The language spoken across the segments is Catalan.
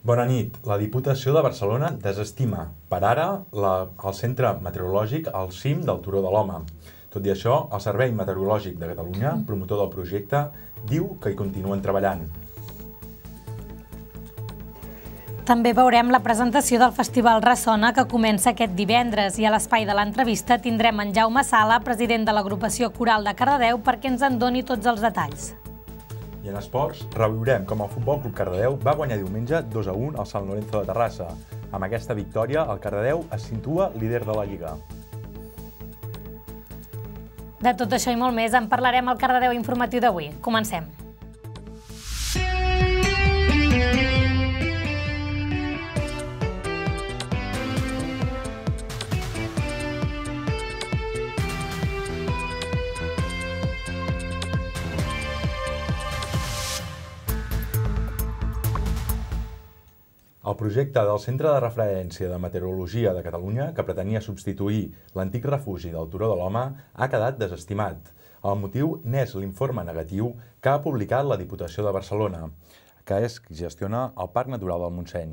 Bona nit. La Diputació de Barcelona desestima, per ara, la, el centre meteorològic al cim del Turó de l'Home. Tot i això, el Servei Meteorològic de Catalunya, promotor del projecte, diu que hi continuen treballant. També veurem la presentació del Festival Ressona que comença aquest divendres i a l'espai de l'entrevista tindrem en Jaume Sala, president de l'agrupació Coral de Cardedeu, perquè ens en doni tots els detalls. I en esports, reviurem com el Futbol Club Cardedeu va guanyar diumenge 2 a 1 al Sant Lorenzo de Terrassa. Amb aquesta victòria, el Cardedeu es situa líder de la Lliga. De tot això i molt més en parlarem al Cardedeu Informatiu d'avui. Comencem. projecte del Centre de Referència de Meteorologia de Catalunya, que pretenia substituir l'antic refugi del Turó de l'Home, ha quedat desestimat. El motiu n'és l'informe negatiu que ha publicat la Diputació de Barcelona, que és qui gestiona el Parc Natural del Montseny.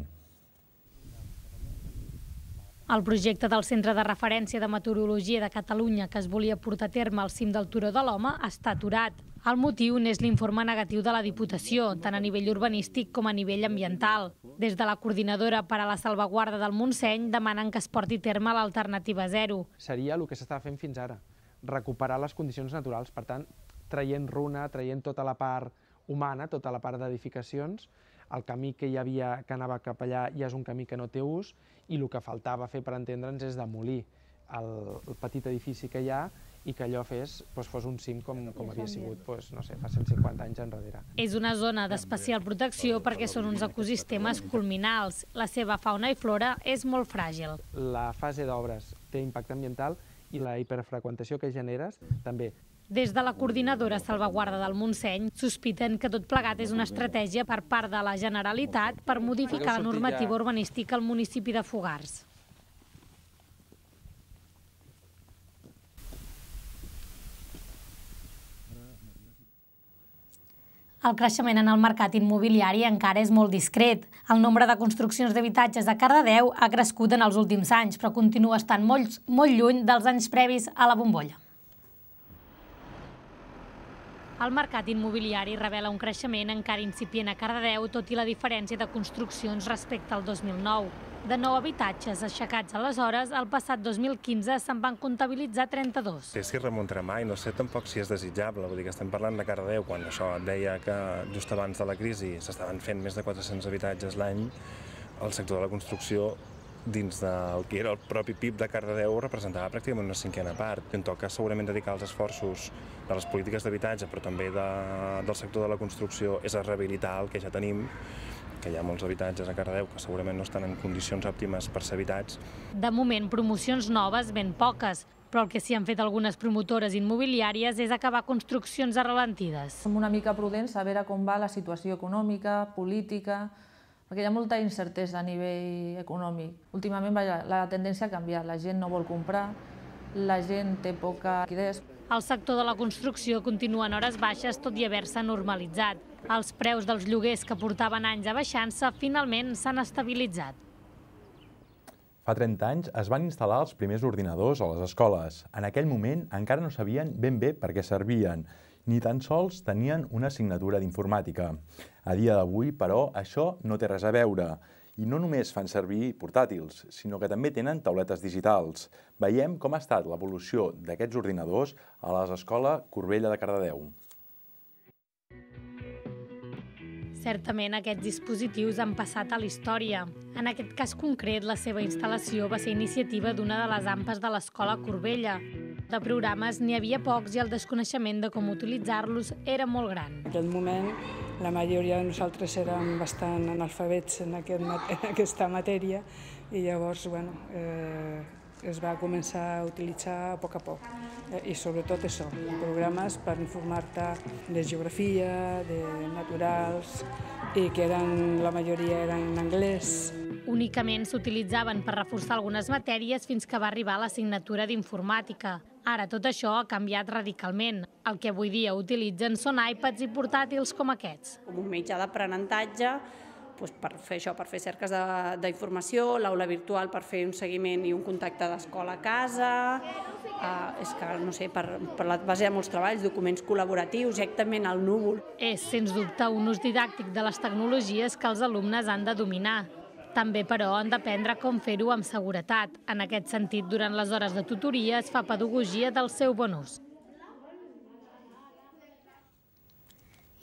El projecte del Centre de Referència de Meteorologia de Catalunya que es volia portar a terme al cim del Turó de l'Home està aturat. El motiu n'és l'informe negatiu de la Diputació, tant a nivell urbanístic com a nivell ambiental. Des de la Coordinadora per a la Salvaguarda del Montseny demanen que es porti terme l'alternativa zero. Seria el que s'estava fent fins ara, recuperar les condicions naturals, per tant, traient runa, traient tota la part humana, tota la part d'edificacions, el camí que hi havia que anava cap allà ja és un camí que no té ús i el que faltava fer per entendre'ns és demolir el, el petit edifici que hi ha i que allò fes, doncs, fos un cim com, com havia sigut doncs, no sé, fa 150 anys enrere. És una zona d'especial protecció perquè són uns ecosistemes culminals. La seva fauna i flora és molt fràgil. La fase d'obres té impacte ambiental i la hiperfreqüentació que generes també. Des de la coordinadora Salvaguarda del Montseny sospiten que tot plegat és una estratègia per part de la Generalitat per modificar la normativa urbanística al municipi de Fogars. El creixement en el mercat immobiliari encara és molt discret. El nombre de construccions d'habitatges a Cardedeu ha crescut en els últims anys, però continua estant molt, molt lluny dels anys previs a la bombolla. El mercat immobiliari revela un creixement encara incipient a Cardedeu, tot i la diferència de construccions respecte al 2009. De nou habitatges aixecats aleshores, el passat 2015 se'n van comptabilitzar 32. És que remuntarà mai, no sé tampoc si és desitjable, vull dir que estem parlant de Cardedeu, quan això et deia que just abans de la crisi s'estaven fent més de 400 habitatges l'any, el sector de la construcció dins del que era el propi PIB de Cardedeu representava pràcticament una cinquena part. I en tot cas, segurament dedicar els esforços de les polítiques d'habitatge, però també de, del sector de la construcció, és a rehabilitar el que ja tenim que hi ha molts habitatges a Cardedeu que segurament no estan en condicions òptimes per ser habitats. De moment, promocions noves ben poques, però el que s'hi han fet algunes promotores immobiliàries és acabar construccions arrelentides. Som una mica prudents a veure com va la situació econòmica, política, perquè hi ha molta incertesa a nivell econòmic. Últimament la, la tendència ha canviat, la gent no vol comprar, la gent té poca liquidez. El sector de la construcció continua en hores baixes, tot i haver-se normalitzat. Els preus dels lloguers que portaven anys a baixant-se finalment s'han estabilitzat. Fa 30 anys es van instal·lar els primers ordinadors a les escoles. En aquell moment encara no sabien ben bé per què servien ni tan sols tenien una assignatura d'informàtica. A dia d'avui, però, això no té res a veure. I no només fan servir portàtils, sinó que també tenen tauletes digitals. Veiem com ha estat l'evolució d'aquests ordinadors a les escola Corbella de Cardedeu. Certament, aquests dispositius han passat a la història. En aquest cas concret, la seva instal·lació va ser iniciativa d'una de les ampes de l'escola Corbella, de programes n'hi havia pocs i el desconeixement de com utilitzar-los era molt gran. En aquell moment la majoria de nosaltres érem bastant analfabets en, aquest, en aquesta matèria i llavors bueno, eh, es va començar a utilitzar a poc a poc. Eh, I sobretot això, programes per informar-te de geografia, de naturals, i que eren, la majoria eren en anglès. Únicament s'utilitzaven per reforçar algunes matèries fins que va arribar l'assignatura d'informàtica. Ara tot això ha canviat radicalment. El que avui dia utilitzen són iPads i portàtils com aquests. Com un mitjà d'aprenentatge doncs per fer això, per fer cerques d'informació, l'aula virtual per fer un seguiment i un contacte d'escola a casa, eh, és que, no sé, per, per la base de molts treballs, documents col·laboratius, directament al núvol. És, sens dubte, un ús didàctic de les tecnologies que els alumnes han de dominar, també, però, han d'aprendre com fer-ho amb seguretat. En aquest sentit, durant les hores de tutoria es fa pedagogia del seu bon ús.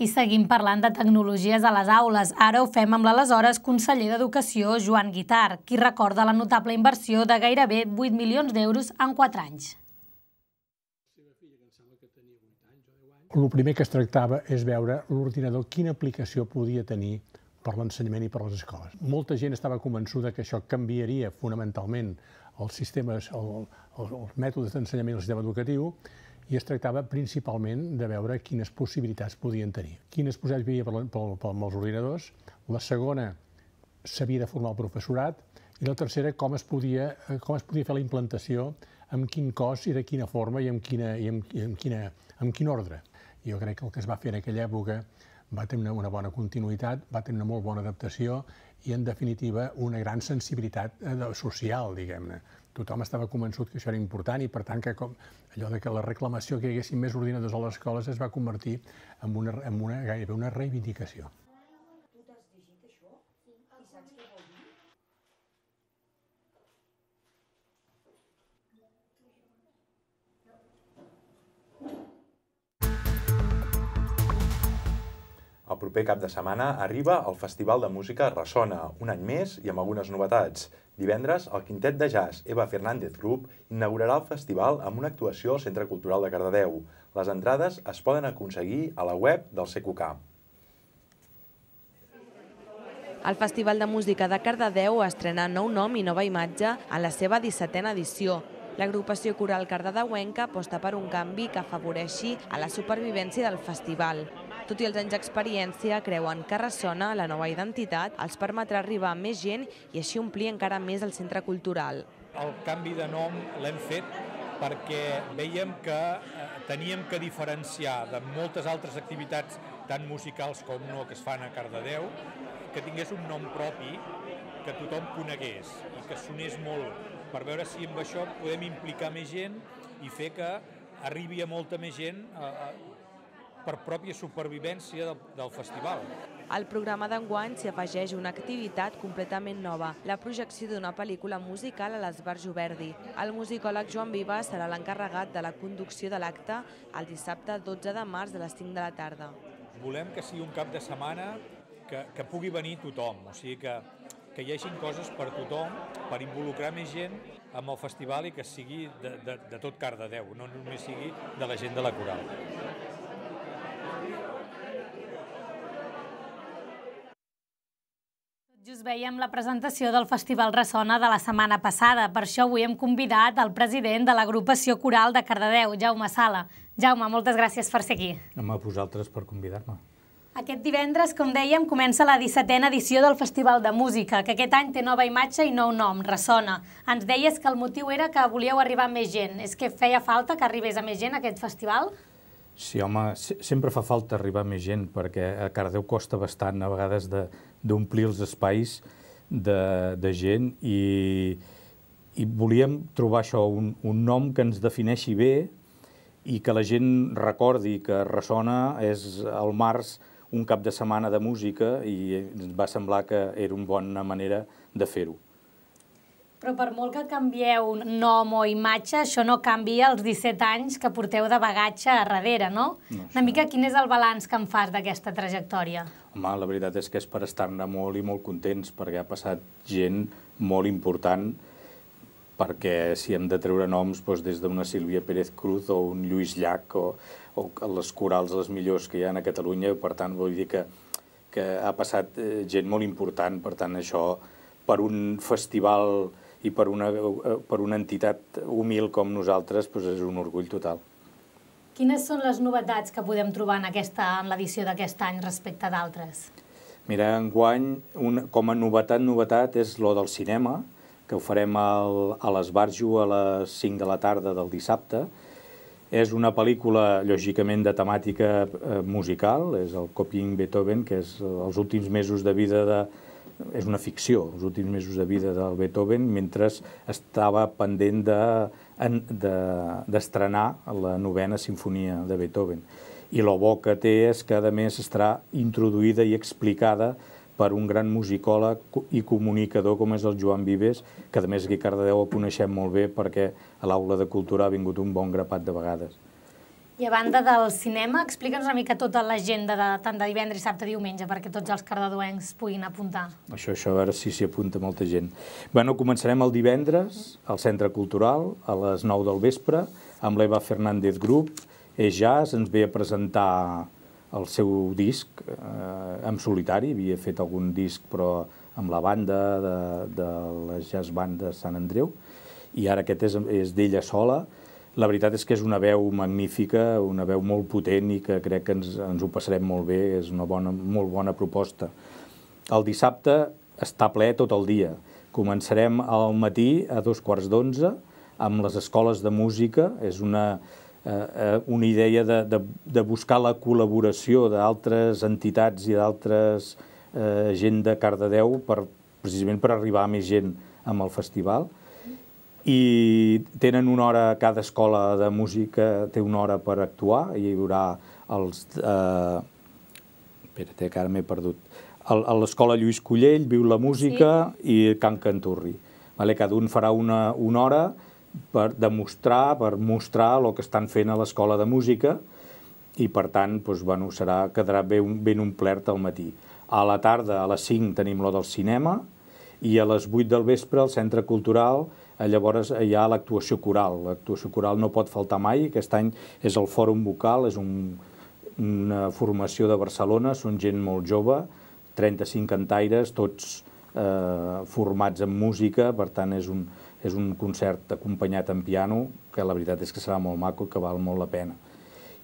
I seguim parlant de tecnologies a les aules. Ara ho fem amb l'aleshores conseller d'Educació, Joan Guitar, qui recorda la notable inversió de gairebé 8 milions d'euros en 4 anys. El primer que es tractava és veure l'ordinador quina aplicació podia tenir per l'ensenyament i per les escoles. Molta gent estava convençuda que això canviaria fonamentalment els sistemes, el, el, els mètodes d'ensenyament i el sistema educatiu, i es tractava principalment de veure quines possibilitats podien tenir. Quines possibilitats hi havia per, per, per, per els ordinadors, la segona s'havia de formar el professorat, i la tercera, com es podia, eh, com es podia fer la implantació, amb quin cost i de quina forma i amb, quina, i amb, i amb, quina, amb quin ordre. Jo crec que el que es va fer en aquella època va tenir una, bona continuïtat, va tenir una molt bona adaptació i, en definitiva, una gran sensibilitat eh, social, diguem-ne. Tothom estava convençut que això era important i, per tant, que com, allò de que la reclamació que hi haguessin més ordinadors a les escoles es va convertir en una, en una, gairebé una reivindicació. El proper cap de setmana arriba el Festival de Música Ressona, un any més i amb algunes novetats. Divendres, el quintet de jazz Eva Fernández Group inaugurarà el festival amb una actuació al Centre Cultural de Cardedeu. Les entrades es poden aconseguir a la web del CQK. El Festival de Música de Cardedeu estrena nou nom i nova imatge a la seva 17a edició. L'agrupació coral cardedeuenca aposta per un canvi que afavoreixi a la supervivència del festival. Tot i els anys d'experiència, creuen que ressona la nova identitat, els permetrà arribar a més gent i així omplir encara més el centre cultural. El canvi de nom l'hem fet perquè veiem que eh, teníem que diferenciar de moltes altres activitats, tant musicals com no, que es fan a Cardedeu, que tingués un nom propi que tothom conegués i que sonés molt, per veure si amb això podem implicar més gent i fer que arribi a molta més gent eh, eh, per pròpia supervivència del, del festival. Al programa d'enguany s'hi afegeix una activitat completament nova, la projecció d'una pel·lícula musical a l'Esbar Joverdi. El musicòleg Joan Viva serà l'encarregat de la conducció de l'acte el dissabte 12 de març a les 5 de la tarda. Volem que sigui un cap de setmana que, que pugui venir tothom, o sigui que, que hi hagin coses per tothom, per involucrar més gent amb el festival i que sigui de, de, de tot Déu, no només sigui de la gent de la coral. us veiem la presentació del Festival Ressona de la setmana passada. Per això avui hem convidat el president de l'agrupació coral de Cardedeu, Jaume Sala. Jaume, moltes gràcies per ser aquí. Home, a vosaltres per convidar-me. Aquest divendres, com dèiem, comença la 17a edició del Festival de Música, que aquest any té nova imatge i nou nom, Ressona. Ens deies que el motiu era que volíeu arribar a més gent. És que feia falta que arribés a més gent a aquest festival? Sí, home, sempre fa falta arribar a més gent, perquè a Cardeu costa bastant a vegades de, d'omplir els espais de, de gent i, i volíem trobar això, un, un nom que ens defineixi bé i que la gent recordi que ressona és al març un cap de setmana de música i ens va semblar que era una bona manera de fer-ho. Però per molt que canvieu nom o imatge, això no canvia els 17 anys que porteu de bagatge a darrere, no? no Una mica, quin és el balanç que em fas d'aquesta trajectòria? Home, la veritat és que és per estar-ne molt i molt contents, perquè ha passat gent molt important, perquè si hem de treure noms doncs, des d'una Sílvia Pérez Cruz o un Lluís Llach o, o les corals les millors que hi ha a Catalunya, per tant, vull dir que, que ha passat eh, gent molt important, per tant, això per un festival i per una, eh, per una entitat humil com nosaltres doncs és un orgull total. Quines són les novetats que podem trobar en, aquesta, en l'edició d'aquest any respecte d'altres? Mira, guany, un, com a novetat, novetat, és lo del cinema, que ho farem al, a l'Esbarjo a les 5 de la tarda del dissabte. És una pel·lícula, lògicament, de temàtica eh, musical, és el Coping Beethoven, que és els últims mesos de vida de, és una ficció, els últims mesos de vida del Beethoven, mentre estava pendent d'estrenar de, de, la novena sinfonia de Beethoven. I la bo que té és que, a més, estarà introduïda i explicada per un gran musicòleg i comunicador com és el Joan Vives, que a més aquí a Cardedeu el coneixem molt bé perquè a l'aula de cultura ha vingut un bon grapat de vegades. I a banda del cinema, explica'ns una mica tota l'agenda de tant de divendres, dissabte, diumenge, perquè tots els cardaduencs puguin apuntar. Això, això, a veure si s'hi apunta molta gent. Bueno, començarem el divendres al Centre Cultural, a les 9 del vespre, amb l'Eva Fernández Group. És Jazz ens ve a presentar el seu disc eh, en solitari, havia fet algun disc però amb la banda de, de la jazz band de Sant Andreu, i ara aquest és, és d'ella sola, la veritat és que és una veu magnífica, una veu molt potent i que crec que ens, ens ho passarem molt bé, és una bona, molt bona proposta. El dissabte està ple tot el dia. Començarem al matí a dos quarts d'onze amb les escoles de música, és una, eh, eh una idea de, de, de buscar la col·laboració d'altres entitats i d'altres eh, gent de Cardedeu per, precisament per arribar a més gent amb el festival i tenen una hora, cada escola de música té una hora per actuar, i hi haurà els... Eh, espera, eh, que ara m'he perdut. a l'escola Lluís Collell, Viu la Música sí. i Can Canturri. Vale? Cada un farà una, una hora per demostrar, per mostrar el que estan fent a l'escola de música i, per tant, doncs, bueno, serà, quedarà ben, ben omplert al matí. A la tarda, a les 5, tenim lo del cinema i a les 8 del vespre, al Centre Cultural, Eh, llavors eh, hi ha l'actuació coral. L'actuació coral no pot faltar mai, aquest any és el Fòrum Vocal, és un, una formació de Barcelona, són gent molt jove, 35 cantaires, tots eh, formats en música, per tant és un, és un concert acompanyat en piano, que la veritat és que serà molt maco i que val molt la pena.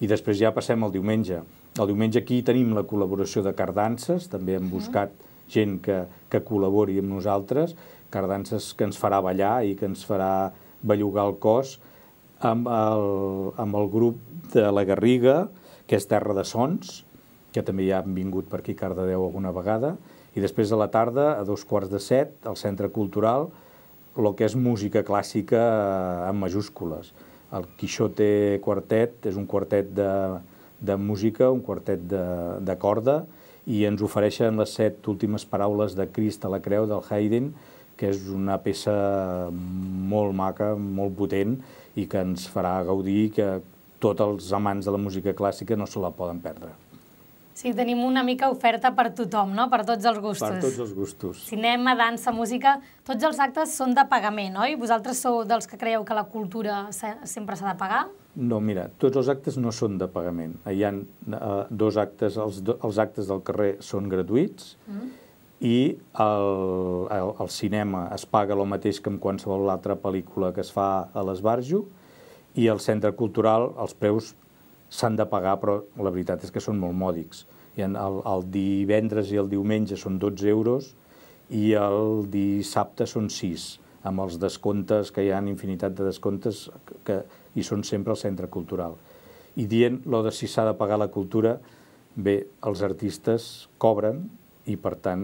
I després ja passem al diumenge. El diumenge aquí tenim la col·laboració de Cardances, també hem buscat gent que, que col·labori amb nosaltres, cardances que ens farà ballar i que ens farà bellugar el cos, amb el, amb el grup de la Garriga, que és Terra de Sons, que també ja han vingut per aquí a Cardedeu alguna vegada, i després a la tarda, a dos quarts de set, al Centre Cultural, el que és música clàssica en majúscules. El Quixote Quartet és un quartet de, de música, un quartet de, de corda, i ens ofereixen les set últimes paraules de Crist a la creu del Haydn, que és una peça molt maca, molt potent i que ens farà gaudir que tots els amants de la música clàssica no se la poden perdre. Sí, tenim una mica oferta per tothom, no? Per tots els gustos. Per tots els gustos. Cinema, dansa, música, tots els actes són de pagament, oi? Vosaltres sou dels que creieu que la cultura sempre s'ha de pagar? No, mira, tots els actes no són de pagament. Hi ha eh, dos actes, els, els actes del carrer són gratuïts, mm i el, el, el cinema es paga el mateix que en qualsevol altra pel·lícula que es fa a l'esbarjo i el centre cultural els preus s'han de pagar, però la veritat és que són molt mòdics. I el, el divendres i el diumenge són 12 euros i el dissabte són 6, amb els descomptes, que hi ha infinitat de descomptes, que, que hi són sempre al centre cultural. I dient lo de si s'ha de pagar la cultura, bé, els artistes cobren, i, per tant,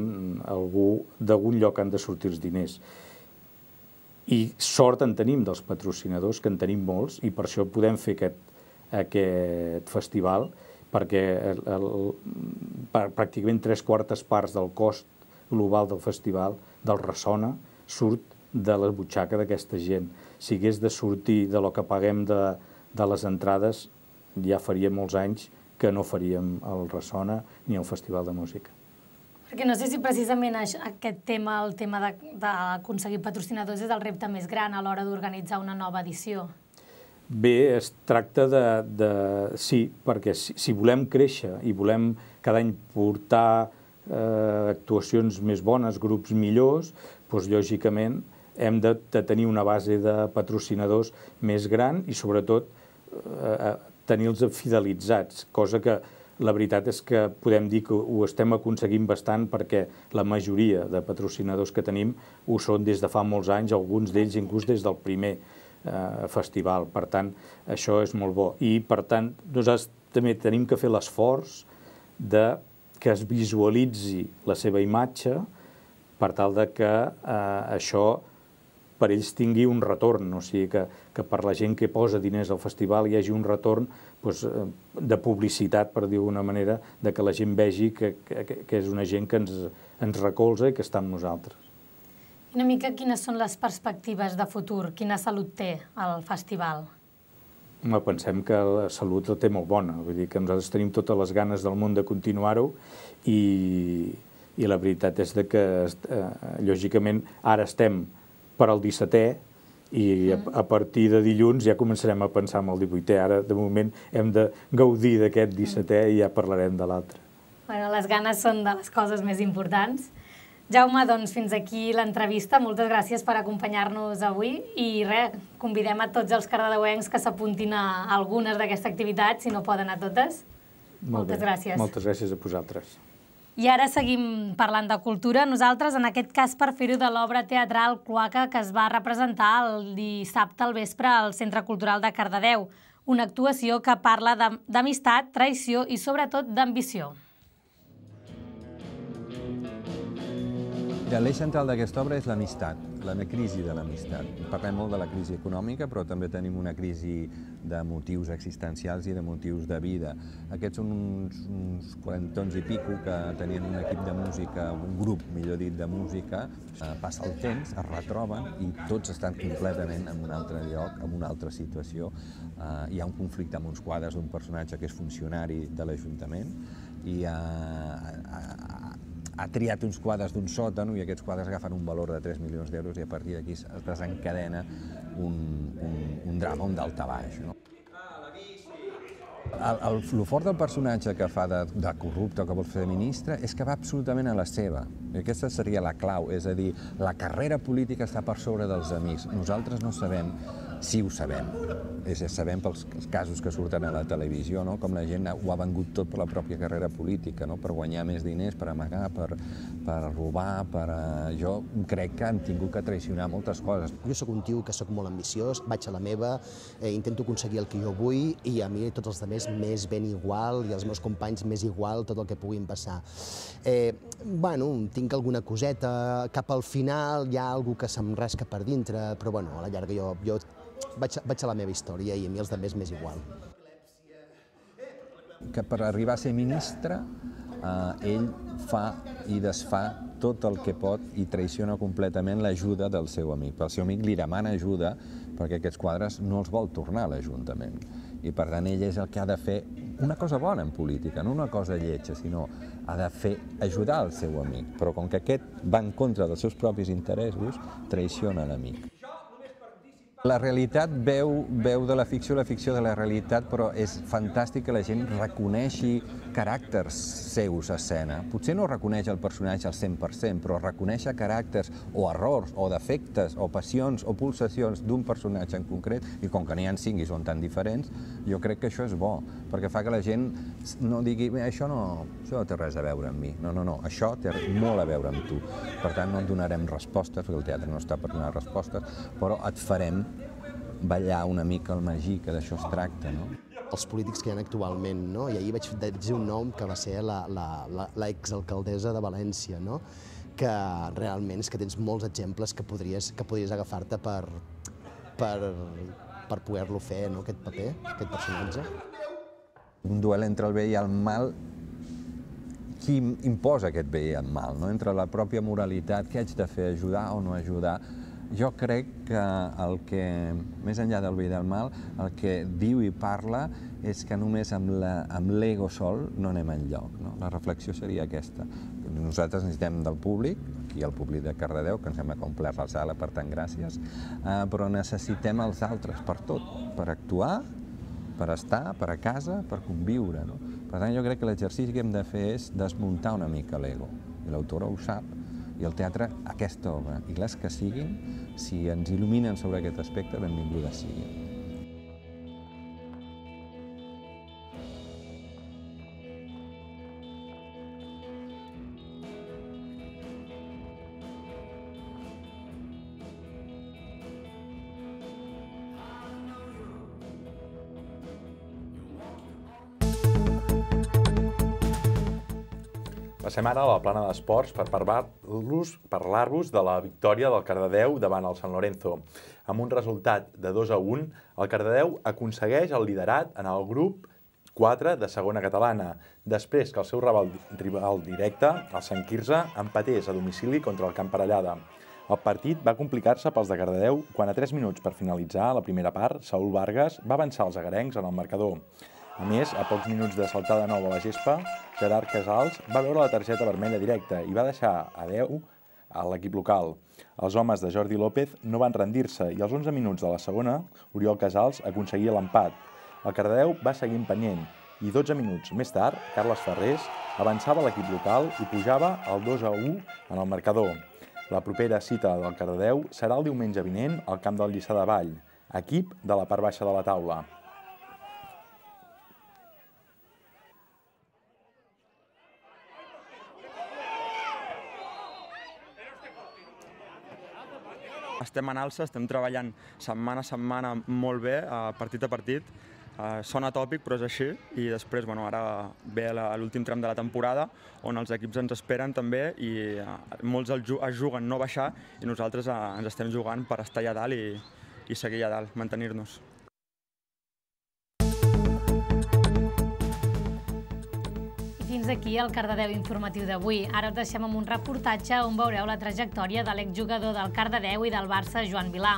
algú d'algun lloc han de sortir els diners. I sort en tenim dels patrocinadors, que en tenim molts, i per això podem fer aquest, aquest festival, perquè el, el, per, pràcticament tres quartes parts del cost global del festival, del Ressona, surt de la butxaca d'aquesta gent. Si hagués de sortir de lo que paguem de, de les entrades, ja faria molts anys que no faríem el Ressona ni el Festival de Música. Perquè no sé si precisament aquest tema, el tema d'aconseguir patrocinadors, és el repte més gran a l'hora d'organitzar una nova edició. Bé, es tracta de... de sí, perquè si, si volem créixer i volem cada any portar eh, actuacions més bones, grups millors, doncs, lògicament hem de, de tenir una base de patrocinadors més gran i, sobretot, eh, eh tenir-los fidelitzats, cosa que la veritat és que podem dir que ho estem aconseguint bastant perquè la majoria de patrocinadors que tenim ho són des de fa molts anys, alguns d'ells inclús des del primer eh, festival. Per tant, això és molt bo. I, per tant, nosaltres també tenim que fer l'esforç de que es visualitzi la seva imatge per tal de que eh, això per ells tingui un retorn, o sigui que, que per la gent que posa diners al festival hi hagi un retorn doncs, eh, de publicitat, per dir d'una manera, de que la gent vegi que, que, que és una gent que ens, ens recolza i que està amb nosaltres. Una mica quines són les perspectives de futur? Quina salut té el festival? Home, pensem que la salut la té molt bona, vull dir que nosaltres tenim totes les ganes del món de continuar-ho i, i la veritat és de que, eh, lògicament, ara estem per al 17è, i mm. a, partir de dilluns ja començarem a pensar en el 18è. Ara, de moment, hem de gaudir d'aquest 17è mm. i ja parlarem de l'altre. Bueno, les ganes són de les coses més importants. Jaume, doncs fins aquí l'entrevista. Moltes gràcies per acompanyar-nos avui i res, convidem a tots els cardedeuencs que s'apuntin a algunes d'aquestes activitats, si no poden a totes. Molt moltes bé. gràcies. Moltes gràcies a vosaltres. I ara seguim parlant de cultura. Nosaltres, en aquest cas, per fer-ho de l'obra teatral Cloaca, que es va representar el dissabte al vespre al Centre Cultural de Cardedeu, una actuació que parla d'amistat, traïció i, sobretot, d'ambició. L'eix central d'aquesta obra és l'amistat, la crisi de l'amistat. Parlem molt de la crisi econòmica, però també tenim una crisi de motius existencials i de motius de vida. Aquests són uns, uns quarantons i pico que tenien un equip de música, un grup, millor dit, de música, eh, passa el temps, es retroben i tots estan completament en un altre lloc, en una altra situació. Eh, hi ha un conflicte amb uns quadres d'un personatge que és funcionari de l'Ajuntament i eh, ha triat uns quadres d'un sòtano i aquests quadres agafen un valor de 3 milions d'euros i a partir d'aquí es desencadena un, un, un drama, un d'alta baix. No? El, el, el fort del personatge que fa de, de corrupte o que vol fer de ministre és que va absolutament a la seva. I aquesta seria la clau, és a dir, la carrera política està per sobre dels amics. Nosaltres no sabem sí ho sabem. És, sabem pels casos que surten a la televisió, no? com la gent ho ha vengut tot per la pròpia carrera política, no? per guanyar més diners, per amagar, per, per robar, per... Eh, jo crec que han tingut que traicionar moltes coses. Jo sóc un tio que sóc molt ambiciós, vaig a la meva, eh, intento aconseguir el que jo vull i a mi tots els altres més ben igual i els meus companys més igual tot el que puguin passar. Eh, bueno, tinc alguna coseta, cap al final hi ha algú que se'm rasca per dintre, però bueno, a la llarga jo, jo vaig, vaig a la meva història i a mi els altres m'és igual. Que per arribar a ser ministre, eh, ell fa i desfà tot el que pot i traiciona completament l'ajuda del seu amic. El seu amic li demana ajuda perquè aquests quadres no els vol tornar a l'Ajuntament. I per tant ell és el que ha de fer una cosa bona en política, no una cosa lletja, sinó ha de fer ajudar el seu amic. Però com que aquest va en contra dels seus propis interessos, traiciona l'amic. La realitat veu, veu de la ficció, la ficció de la realitat, però és fantàstic que la gent reconeixi caràcters seus a escena. Potser no reconeix el personatge al 100%, però reconèixer caràcters o errors o defectes o passions o pulsacions d'un personatge en concret, i com que n'hi ha cinc i són tan diferents, jo crec que això és bo, perquè fa que la gent no digui això no, això no té res a veure amb mi. No, no, no, això té molt a veure amb tu. Per tant, no et donarem respostes, perquè el teatre no està per donar respostes, però et farem ballar una mica el magí, que d'això es tracta, no? Els polítics que hi ha actualment, no? I ahir vaig dir un nom que va ser l'exalcaldessa de València, no? que realment és que tens molts exemples que podries, que podries agafar-te per, per, per poder-lo fer, no? aquest paper, aquest personatge. Un duel entre el bé i el mal qui imposa aquest bé i el mal, no? entre la pròpia moralitat, què haig de fer, ajudar o no ajudar, jo crec que el que, més enllà del bé i del mal, el que diu i parla és que només amb l'ego sol no anem enlloc. No? La reflexió seria aquesta. Nosaltres necessitem del públic, aquí el públic de Cardedeu, que ens hem acomplert la sala, per tant, gràcies, eh, però necessitem els altres per tot, per actuar, per estar, per a casa, per conviure. No? Per tant, jo crec que l'exercici que hem de fer és desmuntar una mica l'ego. I l'autora ho sap, i el teatre aquesta obra i les que siguin, si ens il·luminen sobre aquest aspecte, benvingudes siguin. Passem ara a la plana d'esports per parlar-vos parlar de la victòria del Cardedeu davant el San Lorenzo. Amb un resultat de 2 a 1, el Cardedeu aconsegueix el liderat en el grup 4 de segona catalana, després que el seu rival, rival directe, el Sant Quirze, empatés a domicili contra el Camparellada. El partit va complicar-se pels de Cardedeu quan a 3 minuts per finalitzar la primera part, Saúl Vargas va avançar els agarencs en el marcador. A més, a pocs minuts de saltar de nou a la gespa, Gerard Casals va veure la targeta vermella directa i va deixar a 10 a l'equip local. Els homes de Jordi López no van rendir-se i als 11 minuts de la segona, Oriol Casals aconseguia l'empat. El Cardedeu va seguir empenyent i 12 minuts més tard, Carles Ferrés avançava l'equip local i pujava al 2 a 1 en el marcador. La propera cita del Cardedeu serà el diumenge vinent al camp del Lliçà de Vall, equip de la part baixa de la taula. estem en alça, estem treballant setmana a setmana molt bé, eh, partit a partit. Eh, sona tòpic, però és així, i després, bueno, ara ve l'últim tram de la temporada, on els equips ens esperen també, i eh, molts els es juguen no baixar, i nosaltres eh, ens estem jugant per estar allà dalt i, i seguir allà dalt, mantenir-nos. fins aquí el Cardedeu informatiu d'avui. Ara us deixem amb un reportatge on veureu la trajectòria de l'exjugador del Cardedeu i del Barça, Joan Vilà.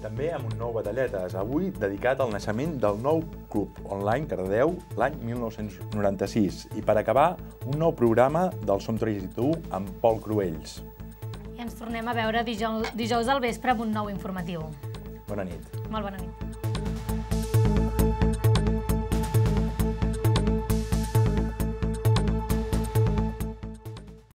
També amb un nou Batalletes, avui dedicat al naixement del nou club online Cardedeu l'any 1996. I per acabar, un nou programa del Som tu amb Pol Cruells. I ens tornem a veure dijous, dijous al vespre amb un nou informatiu. Bona nit. Molt bona nit.